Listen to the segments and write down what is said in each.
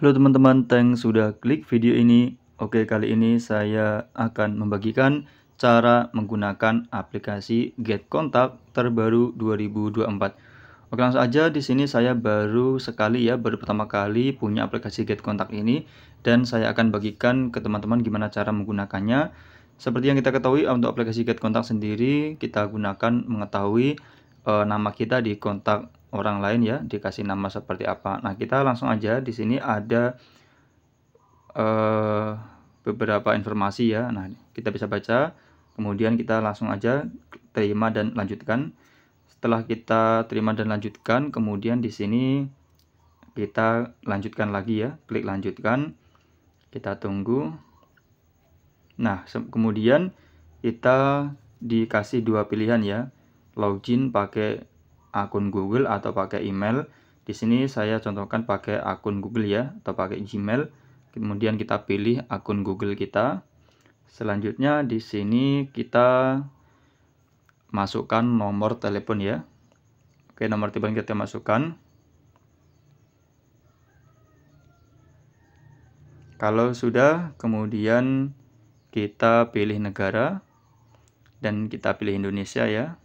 Halo teman-teman, thanks sudah klik video ini. Oke, kali ini saya akan membagikan cara menggunakan aplikasi Get Kontak terbaru 2024. Oke, langsung aja di sini saya baru sekali ya, baru pertama kali punya aplikasi Get Kontak ini dan saya akan bagikan ke teman-teman gimana cara menggunakannya. Seperti yang kita ketahui untuk aplikasi Get Kontak sendiri kita gunakan mengetahui e, nama kita di kontak orang lain ya, dikasih nama seperti apa. Nah, kita langsung aja di sini ada e, beberapa informasi ya. Nah, kita bisa baca, kemudian kita langsung aja terima dan lanjutkan. Setelah kita terima dan lanjutkan, kemudian di sini kita lanjutkan lagi ya, klik lanjutkan. Kita tunggu. Nah, kemudian kita dikasih dua pilihan ya login pakai akun Google atau pakai email. Di sini saya contohkan pakai akun Google ya, atau pakai Gmail. Kemudian kita pilih akun Google kita. Selanjutnya di sini kita masukkan nomor telepon ya. Oke, nomor telepon kita masukkan. Kalau sudah, kemudian kita pilih negara dan kita pilih Indonesia ya.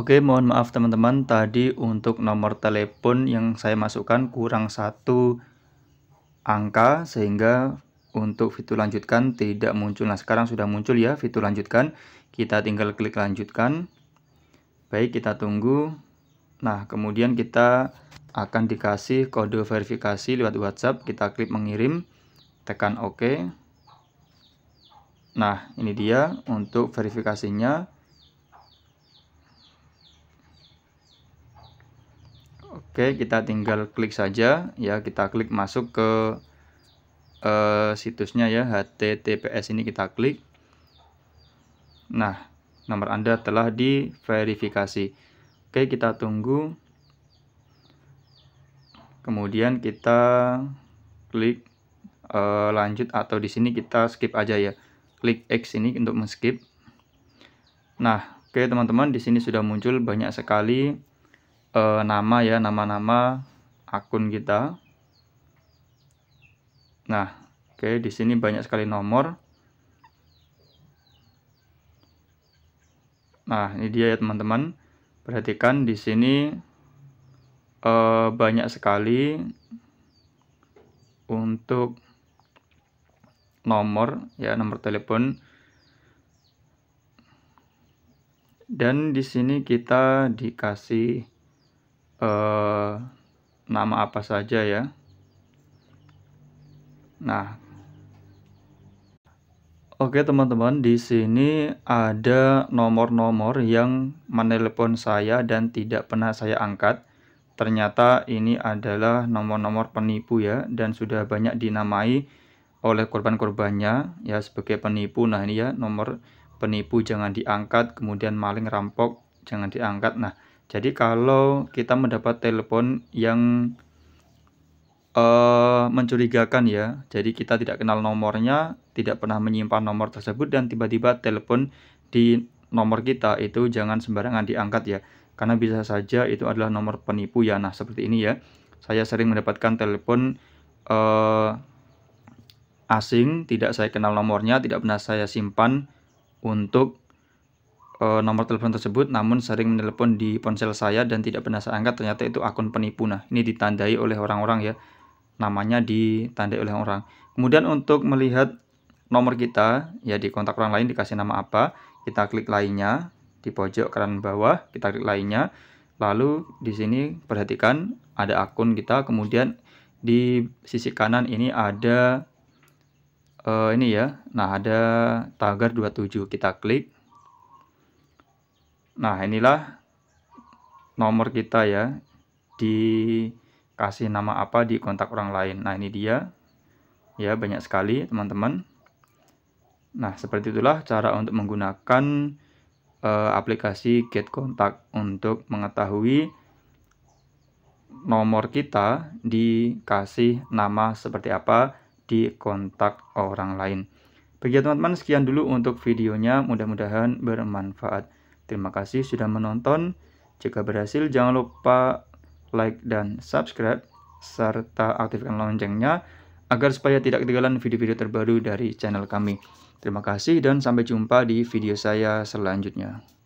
Oke, mohon maaf teman-teman, tadi untuk nomor telepon yang saya masukkan kurang satu angka sehingga untuk fitur lanjutkan tidak muncul. Nah, sekarang sudah muncul ya fitur lanjutkan. Kita tinggal klik lanjutkan. Baik, kita tunggu. Nah, kemudian kita akan dikasih kode verifikasi lewat WhatsApp. Kita klik mengirim, tekan OK. Nah, ini dia untuk verifikasinya. Oke, kita tinggal klik saja ya, kita klik masuk ke uh, situsnya ya, https ini kita klik. Nah, nomor Anda telah diverifikasi. Oke, kita tunggu. Kemudian kita klik uh, lanjut atau di sini kita skip aja ya. Klik X ini untuk men-skip. Nah, oke teman-teman, di sini sudah muncul banyak sekali Eh, nama ya nama-nama akun kita nah oke okay, di sini banyak sekali nomor nah ini dia ya teman-teman perhatikan di sini eh, banyak sekali untuk nomor ya nomor telepon dan di sini kita dikasih eh, nama apa saja ya. Nah, Oke teman-teman, di sini ada nomor-nomor yang menelepon saya dan tidak pernah saya angkat. Ternyata ini adalah nomor-nomor penipu ya dan sudah banyak dinamai oleh korban-korbannya ya sebagai penipu. Nah ini ya nomor penipu jangan diangkat, kemudian maling rampok jangan diangkat. Nah jadi kalau kita mendapat telepon yang uh, mencurigakan ya, jadi kita tidak kenal nomornya, tidak pernah menyimpan nomor tersebut dan tiba-tiba telepon di nomor kita itu jangan sembarangan diangkat ya, karena bisa saja itu adalah nomor penipu ya. Nah seperti ini ya, saya sering mendapatkan telepon uh, asing, tidak saya kenal nomornya, tidak pernah saya simpan untuk uh, nomor telepon tersebut namun sering menelepon di ponsel saya dan tidak pernah saya angkat ternyata itu akun penipu nah ini ditandai oleh orang-orang ya namanya ditandai oleh orang kemudian untuk melihat nomor kita ya di kontak orang lain dikasih nama apa kita klik lainnya di pojok kanan bawah kita klik lainnya lalu di sini perhatikan ada akun kita kemudian di sisi kanan ini ada uh, ini ya. Nah, ada tagar 27 kita klik. Nah, inilah nomor kita ya. Dikasih nama apa di kontak orang lain. Nah, ini dia. Ya, banyak sekali teman-teman. Nah, seperti itulah cara untuk menggunakan uh, aplikasi Get Kontak untuk mengetahui nomor kita dikasih nama seperti apa di kontak orang lain. Bagi ya, teman-teman, sekian dulu untuk videonya. Mudah-mudahan bermanfaat. Terima kasih sudah menonton. Jika berhasil, jangan lupa like dan subscribe, serta aktifkan loncengnya agar supaya tidak ketinggalan video-video terbaru dari channel kami. Terima kasih dan sampai jumpa di video saya selanjutnya.